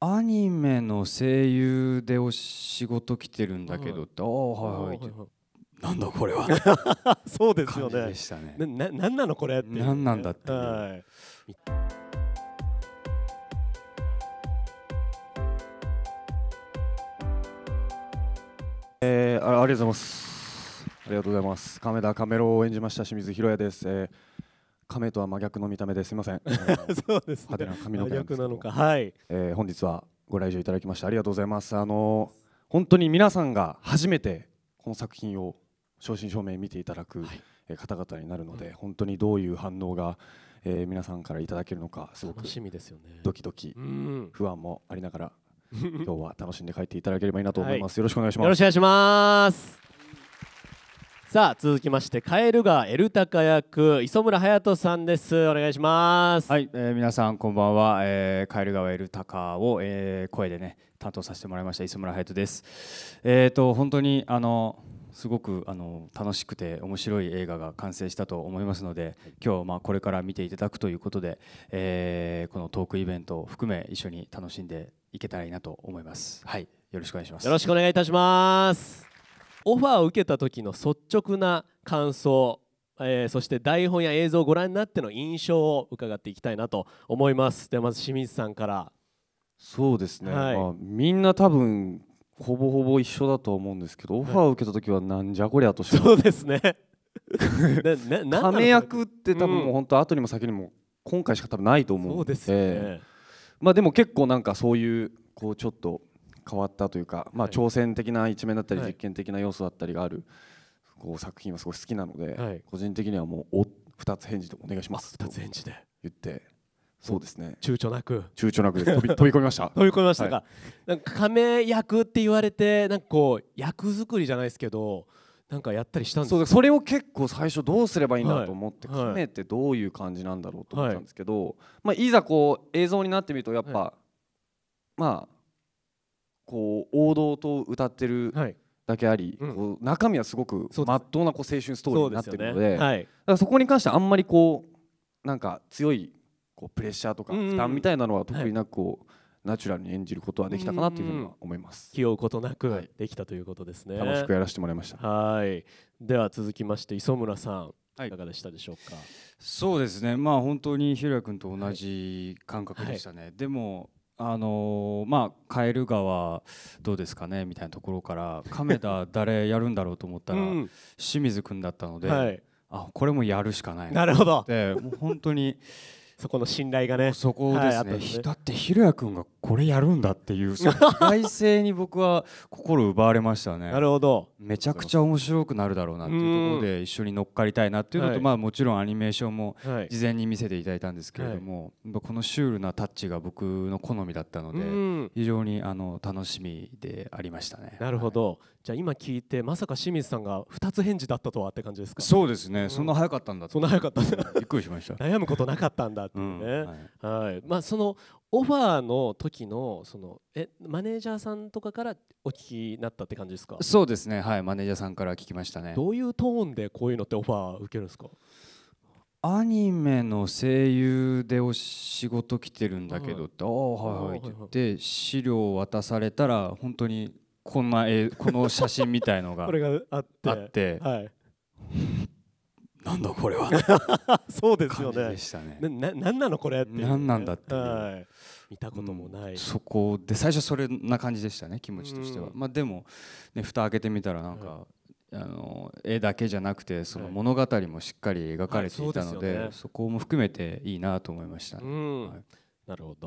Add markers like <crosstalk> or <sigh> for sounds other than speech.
アニメの声優でお仕事来てるんだけどって、ああはいはい、なんだこれは <laughs> そうですよねでしたねななんなのこれって、ね、なんなんだって、はい、えー、あありがとうございますありがとうございます亀田カメロを演じました清水宏也です、えー亀とは真逆の見た目ですいません <laughs> そうです、ね、派手な髪の毛逆なのかはい、えー、本日はご来場いただきましてありがとうございますあの本当に皆さんが初めてこの作品を正真正銘見ていただく、方々になるので、はい、本当にどういう反応が、えー、皆さんからいただけるのかすごく楽しみですよねドキドキ不安もありながら <laughs> 今日は楽しんで帰っていただければいいなと思います、はい、よろしくお願いしますよろしくお願いしますさあ続きましてカエルがエルタカ役磯村隼人さんですお願いしますはい、えー、皆さんこんばんは、えー、カエル川エルタカを、えー、声でね担当させてもらいました磯村隼人ですえっ、ー、と本当にあのすごくあの楽しくて面白い映画が完成したと思いますので今日まあこれから見ていただくということで、えー、このトークイベントを含め一緒に楽しんでいけたらいいなと思いますはいよろしくお願いしますよろしくお願いいたしますオファーを受けた時の率直な感想、えー、そして台本や映像をご覧になっての印象を伺っていきたいなと思いますではまず清水さんからそうですね、はい、まあ、みんな多分ほぼほぼ一緒だと思うんですけどオファーを受けた時はなんじゃこりゃとそうですね <laughs> 亀役って多分もう本当後にも先にも今回しか多分ないと思うんでそうですね、えー、まあでも結構なんかそういうこうちょっと変わったというか、まあ、挑戦的な一面だったり実験的な要素だったりがある、こう作品はすごい好きなので、個人的にはもうお2つ返事でお願いします二つ返事で言ってそうですね躊躇なく躊躇なく飛び <laughs> 飛び込みました飛び込みましたか、はい、なんか亀役って言われてなんかこう役作りじゃないですけどなんかやったりしたんですそれを結構最初どうすればいいんだと思って、はい、亀ってどういう感じなんだろうと思ったんですけど、はいまあ、いざこう映像になってみるとやっぱ、はい、まあこう王道と歌ってるだけあり、はい、こう中身はすごくまっとうなこう青春ストーリーになってるので、ねはい、だからそこに関してあんまりこうなんか強いこうプレッシャーとか負担みたいなのは特になくこう、はいナチュラルに演じることはできたかなというふうに思います。気負うことなくできたということですね。楽しくやらせてもらいました。はい。では続きまして磯村さん。はい、いかがでしたでしょうか。そうですね。まあ本当にひろや君と同じ感覚でしたね。はい、でもあのー、まあカエル川どうですかねみたいなところから <laughs> 亀田誰やるんだろうと思ったら、うん、清水君だったので、はい、あこれもやるしかないなるほどでもう本当に <laughs> そこの信頼がねそこですね、はいね、だってひろや君がこれやるんだっていうその <laughs> 意外に僕は心奪われましたねなるほどめちゃくちゃ面白くなるだろうなっていうところで一緒に乗っかりたいなっていうのと、はい、まあもちろんアニメーションも事前に見せていただいたんですけれども、はい、このシュールなタッチが僕の好みだったので非常にあの楽しみでありましたねなるほど、はい、じゃあ今聞いてまさか清水さんが2つ返事だったとはって感じですかそうですね、うん、そんな早かったんだそんな早かったびっくりしました <laughs> 悩むことなかったんだっていうね、うん、はい、はい、まあそのオファーの時のそのえマネージャーさんとかからお聞きになったって感じですかそうですねはいマネージャーさんから聞きましたねどういうトーンでこういうのってオファー受けるんですかアニメの声優でお仕事来てるんだけどって、はい、ああはいはいって言って資料を渡されたら本当にこんな絵この写真みたいのが <laughs> これがあってあって、はいなんだこれは <laughs> そうですよねでしたねななんなのこれって何なんだって、はい、見たこともない、うん、そこで最初それな感じでしたね気持ちとしては、うん、まあでもね蓋開けてみたらなんか、はい、あの絵だけじゃなくてその物語もしっかり描かれていたのではい、そこも含めていいなと思いました、ね、うん、なるほど